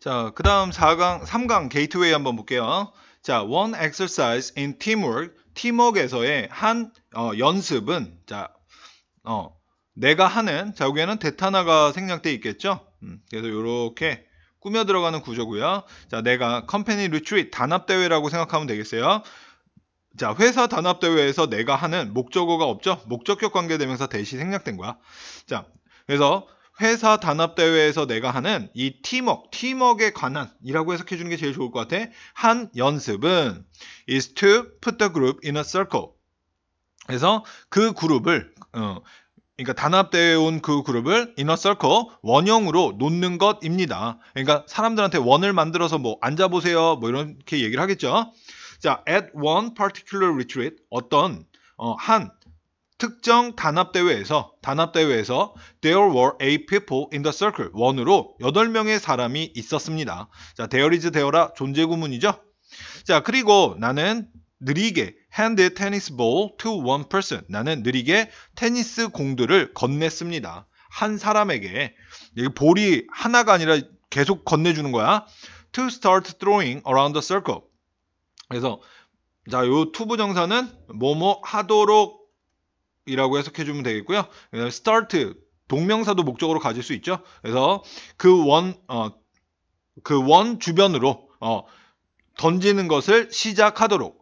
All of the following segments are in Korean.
자, 그 다음 4강, 3강 게이트웨이 한번 볼게요. 자, one exercise in teamwork, 팀워크에서의 한 어, 연습은 자, 어, 내가 하는 자 여기에는 대타나가 생략돼 있겠죠. 음, 그래서 이렇게 꾸며 들어가는 구조고요. 자, 내가 컴퍼니 루트윗 단합 대회라고 생각하면 되겠어요. 자, 회사 단합 대회에서 내가 하는 목적어가 없죠. 목적격 관계대명사 대시 생략된 거야. 자, 그래서 회사 단합대회에서 내가 하는 이 팀워크, 팀워크에 관한 이라고 해석해 주는 게 제일 좋을 것 같아. 한 연습은 is to put the group in a circle. 그래서 그 그룹을 어, 그러니까 단합대회에 온 그 그룹을 in circle, 원형으로 놓는 것입니다. 그러니까 사람들한테 원을 만들어서 뭐 앉아보세요 뭐 이렇게 얘기를 하겠죠. 자, at one particular retreat 어떤 어, 한 특정 단합대회에서 단합대회에서 there were eight people in the circle 원으로 8명의 사람이 있었습니다. 자, there is there라 존재 구문이죠. 자, 그리고 나는 느리게 hand a tennis ball to one person 나는 느리게 테니스 공들을 건넸습니다. 한 사람에게 이 볼이 하나가 아니라 계속 건네주는 거야. to start throwing around the circle 그래서 자, 요 투부 정사는 뭐뭐 하도록 이라고 해석해 주면 되겠고요. start 동명사도 목적으로 가질 수 있죠. 그래서 그원그원 어, 그 원 주변으로 어, 던지는 것을 시작하도록.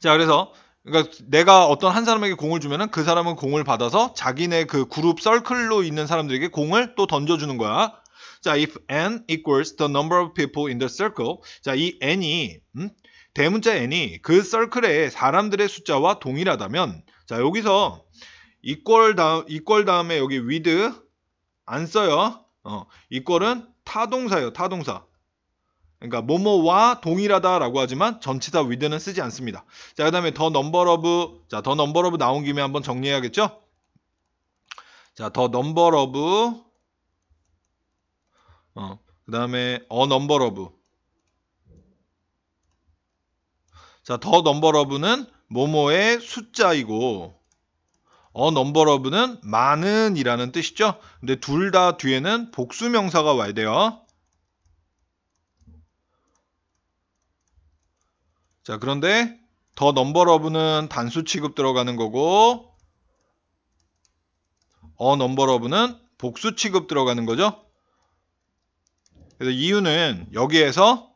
자, 그래서 그러니까 내가 어떤 한 사람에게 공을 주면은 그 사람은 공을 받아서 자기네 그 그룹 썰클로 있는 사람들에게 공을 또 던져주는 거야. 자, if n equals the number of people in the circle. 자, 이 n이 음? 대문자 n이 그 서클의 사람들의 숫자와 동일하다면 자 여기서 이퀄 다음 이퀄 다음에 여기 with 안 써요. 어, 이퀄은 타동사예요. 타동사. 그러니까 뭐뭐와 동일하다라고 하지만 전치사 with는 쓰지 않습니다. 자, 그다음에 더 넘버 러브 자, 더 넘버 러브 나온 김에 한번 정리해야겠죠? 자, 더 넘버 러브 어, 그다음에 어 넘버 러브 자, 더 넘버 러브는 모모의 숫자이고 어 넘버 러브는 많은 이라는 뜻이죠. 근데 둘 다 뒤에는 복수 명사가 와야 돼요. 자, 그런데 더 넘버 러브는 단수 취급 들어가는 거고 어 넘버 러브는 복수 취급 들어가는 거죠. 그래서 이유는 여기에서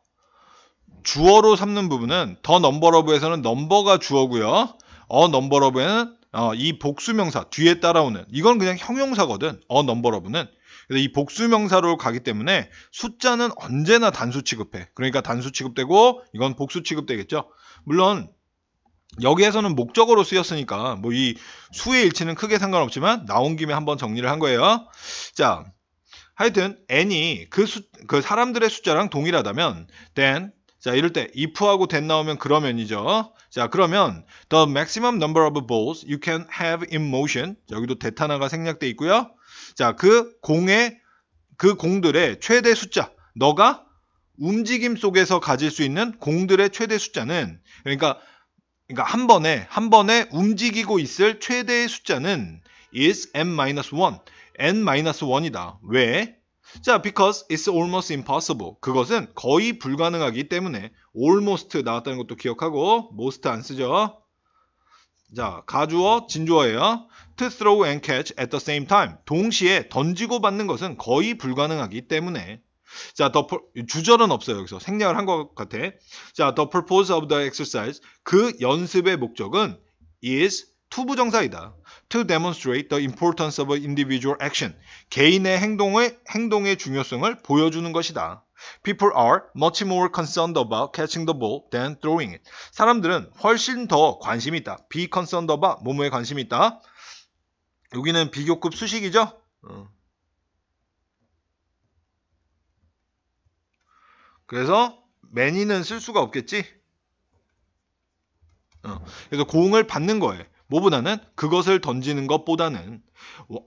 주어로 삼는 부분은 더 넘버러브에서는 넘버가 주어고요. 어 넘버러브에는 어, 이 복수명사 뒤에 따라오는 이건 그냥 형용사거든. 어 넘버러브는 그래서 이 복수명사로 가기 때문에 숫자는 언제나 단수 취급해. 그러니까 단수 취급되고 이건 복수 취급되겠죠. 물론 여기에서는 목적으로 쓰였으니까 뭐 이 수의 일치는 크게 상관없지만 나온 김에 한번 정리를 한 거예요. 자, 하여튼 n이 그, 수, 그 사람들의 숫자랑 동일하다면 then 자, 이럴 때 if하고 then 나오면 그러면이죠. 자, 그러면 the maximum number of balls you can have in motion. 여기도 대 하나가 생략돼 있고요. 자, 그 공의 그 공들의 최대 숫자. 너가 움직임 속에서 가질 수 있는 공들의 최대 숫자는 그러니까 그러니까 한 번에 한 번에 움직이고 있을 최대의 숫자는 is n-1, n-1이다. 왜? 자, because it's almost impossible. 그것은 거의 불가능하기 때문에 almost 나왔다는 것도 기억하고 most 안 쓰죠. 자, 가주어, 진주어예요. to throw and catch at the same time. 동시에 던지고 받는 것은 거의 불가능하기 때문에 자, 더 주절은 없어요. 여기서 생략을 한 것 같아. 자, the purpose of the exercise. 그 연습의 목적은 is 투부정사이다. To demonstrate the importance of individual action. 개인의 행동의, 행동의 중요성을 보여주는 것이다. People are much more concerned about catching the ball than throwing it. 사람들은 훨씬 더관심 있다. Be concerned about 뭐뭐에 관심 있다. 여기는 비교급 수식이죠. 그래서 many는 쓸 수가 없겠지. 그래서 공을 받는 거예요. 뭐보다는 그것을 던지는 것보다는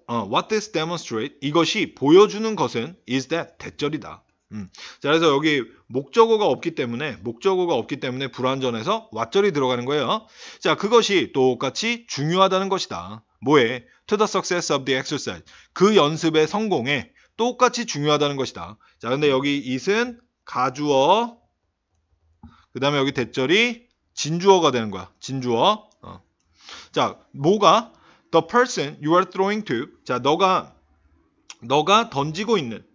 어, what this demonstrate 이것이 보여주는 것은 is that 대절이다. 음. 자, 그래서 여기 목적어가 없기 때문에 목적어가 없기 때문에 불완전해서 왓절이 들어가는 거예요. 자, 그것이 똑같이 중요하다는 것이다. 뭐에? To the success of the exercise. 그 연습의 성공에 똑같이 중요하다는 것이다. 자, 근데 여기 i s 은 가주어, 그 다음에 여기 대절이 진주어가 되는 거야. 진주어. 자, 뭐가 the person you are throwing to. 자, 너가 너가 던지고 있는.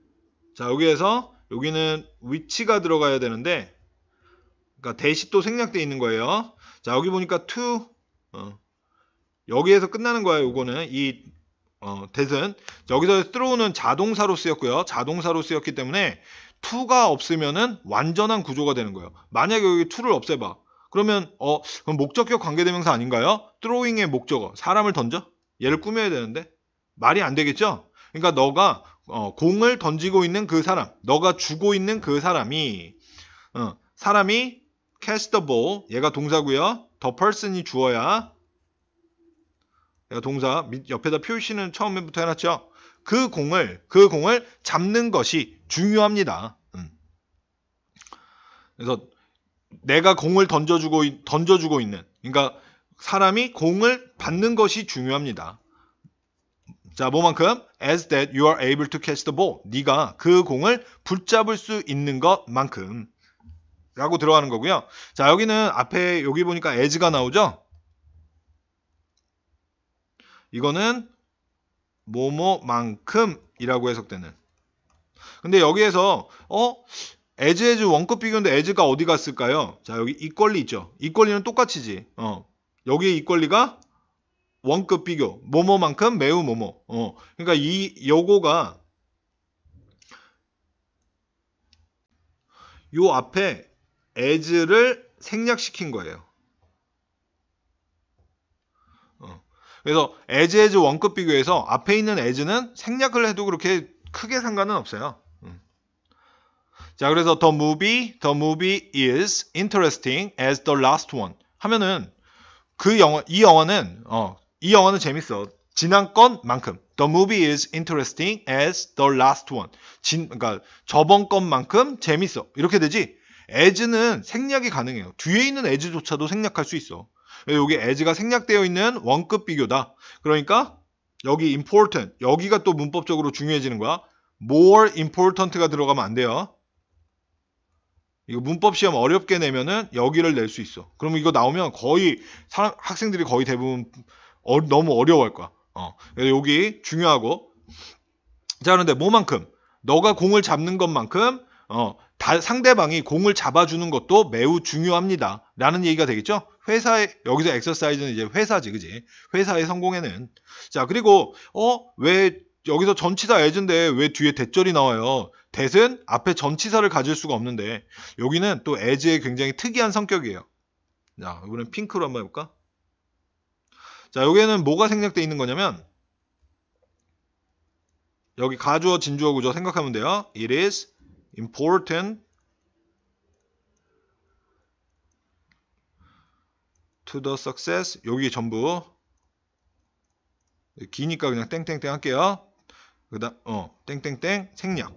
자, 여기에서 여기는 위치가 들어가야 되는데 그러니까 대시 또생략되어 있는 거예요. 자, 여기 보니까 to 어, 여기에서 끝나는 거예요. 요거는 이 어, 대은 여기서 throw는 자동사로 쓰였고요. 자동사로 쓰였기 때문에 to가 없으면은 완전한 구조가 되는 거예요. 만약에 여기 to를 없애봐. 그러면 어 그럼 목적격 관계대명사 아닌가요? 드로잉의 목적어 사람을 던져? 얘를 꾸며야 되는데 말이 안 되겠죠? 그러니까 너가 어, 공을 던지고 있는 그 사람, 너가 주고 있는 그 사람이 어, 사람이 cast the ball 얘가 동사고요. the person이 주어야 얘가 동사 옆에다 표시는 처음부터 해놨죠. 그 공을 그 공을 잡는 것이 중요합니다. 음. 그래서 내가 공을 던져주고 던져주고 있는 그러니까 사람이 공을 받는 것이 중요합니다. 자, 뭐만큼? As that you are able to catch the ball. 네가 그 공을 붙잡을 수 있는 것만큼 라고 들어가는 거고요. 자, 여기는 앞에 여기 보니까 as가 나오죠? 이거는 뭐뭐만큼이라고 해석되는 근데 여기에서 어? 에즈 에즈 원급 비교인데 에즈가 어디 갔을까요? 자 여기 이퀄리 있죠. 이퀄리는 똑같이지. 어. 여기 이퀄리가 원급 비교 모모만큼 매우 모모. 어. 그러니까 이 요거가 요 앞에 에즈를 생략시킨 거예요. 어. 그래서 에즈 에즈 원급 비교에서 앞에 있는 에즈는 생략을 해도 그렇게 크게 상관은 없어요. 자, 그래서 the movie, the movie is interesting as the last one 하면은 그 영화, 이 영화는 어, 이 영화는 재밌어. 지난 건만큼 The movie is interesting as the last one. 진, 그러니까 저번 건만큼 재밌어. 이렇게 되지. as는 생략이 가능해요. 뒤에 있는 as조차도 생략할 수 있어. 여기 as가 생략되어 있는 원급 비교다. 그러니까 여기 important 여기가 또 문법적으로 중요해지는 거야. more important가 들어가면 안 돼요. 이거 문법 시험 어렵게 내면은 여기를 낼 수 있어. 그럼 이거 나오면 거의 사람, 학생들이 거의 대부분 어, 너무 어려워할 거야. 어. 여기 중요하고 자 그런데 뭐만큼 너가 공을 잡는 것만큼 어, 다, 상대방이 공을 잡아주는 것도 매우 중요합니다. 라는 얘기가 되겠죠? 회사의, 여기서 엑서사이즈는 이제 회사지, 그지? 회사의 성공에는. 자, 그리고, 어, 왜 여기서 전치사 as인데 왜 뒤에 대절이 나와요? 대은 앞에 전치사를 가질 수가 없는데 여기는 또 as의 굉장히 특이한 성격이에요. 자, 이번엔 핑크로 한번 해볼까? 자, 여기에는 뭐가 생략되어 있는 거냐면 여기 가주어 진주어 구조 생각하면 돼요. It is important to the success 여기 전부 기니까 그냥 땡땡땡 할게요. 그다음 어 땡땡땡 생략.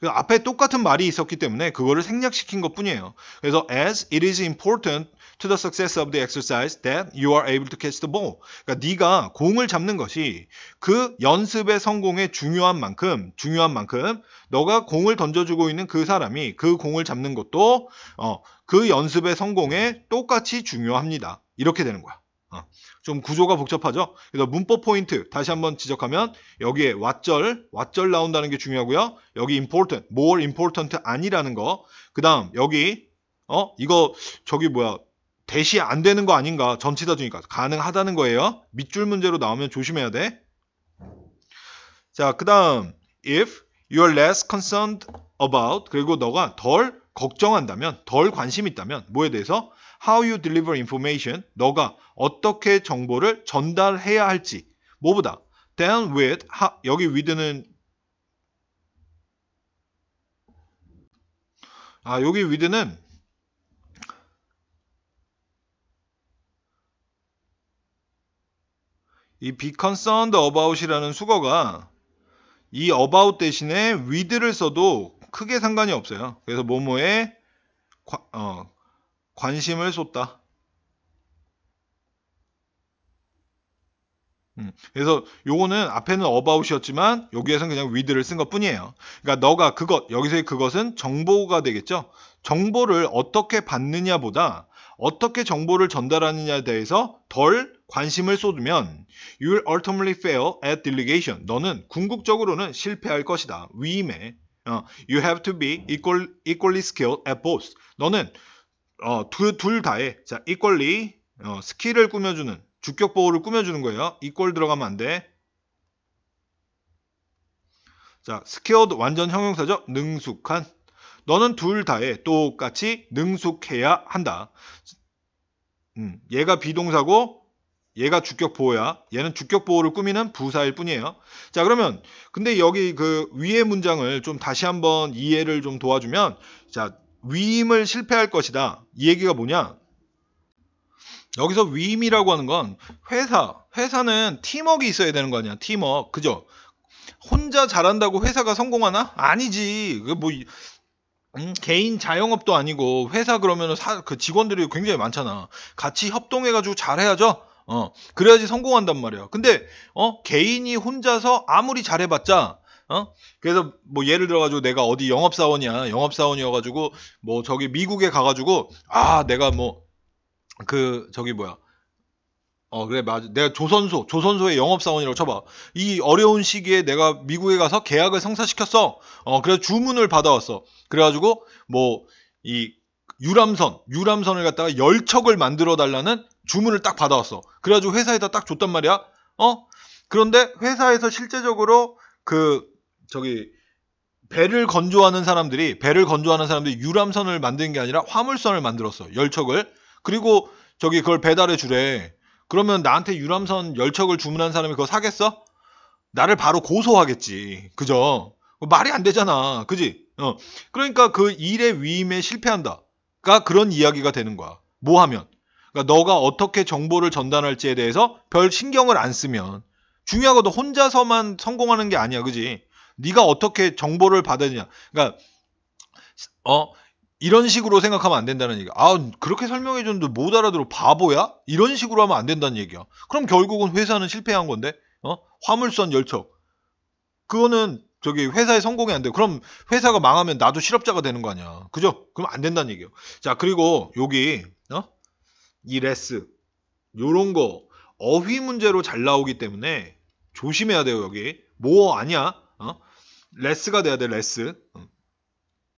그 앞에 똑같은 말이 있었기 때문에 그거를 생략시킨 것 뿐이에요. 그래서 as it is important to the success of the exercise that you are able to catch the ball. 그러니까 네가 공을 잡는 것이 그 연습의 성공에 중요한 만큼 중요한 만큼 너가 공을 던져주고 있는 그 사람이 그 공을 잡는 것도 어, 그 연습의 성공에 똑같이 중요합니다. 이렇게 되는 거야. 어. 좀 구조가 복잡하죠. 그래서 문법 포인트 다시 한번 지적하면 여기에 왓절, 왓절 나온다는 게 중요하고요. 여기 important, more important 아니라는 거. 그다음 여기 어 이거 저기 뭐야 대시 안 되는 거 아닌가 전치다 주니까 가능하다는 거예요. 밑줄 문제로 나오면 조심해야 돼. 자 그다음 if you are less concerned about 그리고 너가 덜 걱정한다면 덜 관심 있다면 뭐에 대해서 how you deliver information, 너가 어떻게 정보를 전달해야 할지, 뭐보다 than with, 하, 여기 with는 아 여기 with는 이 be concerned about이라는 수거가 이 about 대신에 with를 써도 크게 상관이 없어요. 그래서 뭐뭐에 어, 관심을 쏟다. 음, 그래서 요거는 앞에는 어바웃이었지만 여기에서는 그냥 위드를 쓴 것 뿐이에요. 그러니까 너가 그것 여기서의 그것은 정보가 되겠죠. 정보를 어떻게 받느냐보다 어떻게 정보를 전달하느냐에 대해서 덜 관심을 쏟으면 you'll ultimately fail at delegation. 너는 궁극적으로는 실패할 것이다. 위임에. 어, you have to be equally skilled at both. 너는 어, 둘, 둘 다에 자 e q u 어, 스킬을 꾸며주는 주격 보호를 꾸며주는 거예요. 이 q 들어가면 안 돼. 자스 k i 드 완전 형용사죠. 능숙한 너는 둘 다에 똑같이 능숙해야 한다. 음, 얘가 비동사고 얘가 주격 보호야. 얘는 주격 보호를 꾸미는 부사일 뿐이에요. 자, 그러면 근데 여기 그 위의 문장을 좀 다시 한번 이해를 좀 도와주면 자, 위임을 실패할 것이다. 이 얘기가 뭐냐? 여기서 위임이라고 하는 건 회사, 회사는 팀워크 있어야 되는 거 아니야. 팀워크. 그죠? 혼자 잘한다고 회사가 성공하나? 아니지. 그뭐 음, 개인 자영업도 아니고 회사 그러면 그 직원들이 굉장히 많잖아. 같이 협동해 가지고 잘해야죠. 어. 그래야지 성공한단 말이야. 근데 어, 개인이 혼자서 아무리 잘해 봤자 어? 그래서 뭐 예를 들어가지고 내가 어디 영업사원이야. 영업사원이어가지고 뭐 저기 미국에 가가지고 아 내가 뭐 그 저기 뭐야 어 그래 맞아 내가 조선소 조선소의 영업사원이라고 쳐봐 이 어려운 시기에 내가 미국에 가서 계약을 성사시켰어 어 그래서 주문을 받아왔어 그래가지고 뭐 이 유람선 유람선을 갖다가 열척을 만들어 달라는 주문을 딱 받아왔어 그래가지고 회사에다 딱 줬단 말이야 어 그런데 회사에서 실제적으로 그 저기 배를 건조하는 사람들이 배를 건조하는 사람들이 유람선을 만든 게 아니라 화물선을 만들었어 열척을 그리고 저기 그걸 배달해 주래 그러면 나한테 유람선 열척을 주문한 사람이 그거 사겠어? 나를 바로 고소하겠지 그죠 말이 안 되잖아 그지 어 그러니까 그 일의 위임에 실패한다가 그런 이야기가 되는 거야 뭐 하면 그러니까 너가 어떻게 정보를 전달할지에 대해서 별 신경을 안 쓰면 중요하고 너 혼자서만 성공하는 게 아니야 그지 네가 어떻게 정보를 받느냐. 그러니까 어 이런 식으로 생각하면 안 된다는 얘기. 아, 그렇게 설명해 줬는데 못 알아들어 바보야? 이런 식으로 하면 안 된다는 얘기야. 그럼 결국은 회사는 실패한 건데. 어? 화물선 열척. 그거는 저기 회사의 성공이 안돼 그럼 회사가 망하면 나도 실업자가 되는 거 아니야. 그죠? 그럼 안 된다는 얘기예요. 자, 그리고 여기 어? 이 레스 요런 거 어휘 문제로 잘 나오기 때문에 조심해야 돼요, 여기. 뭐 아니야? 레스가 돼야 돼 레스. 어.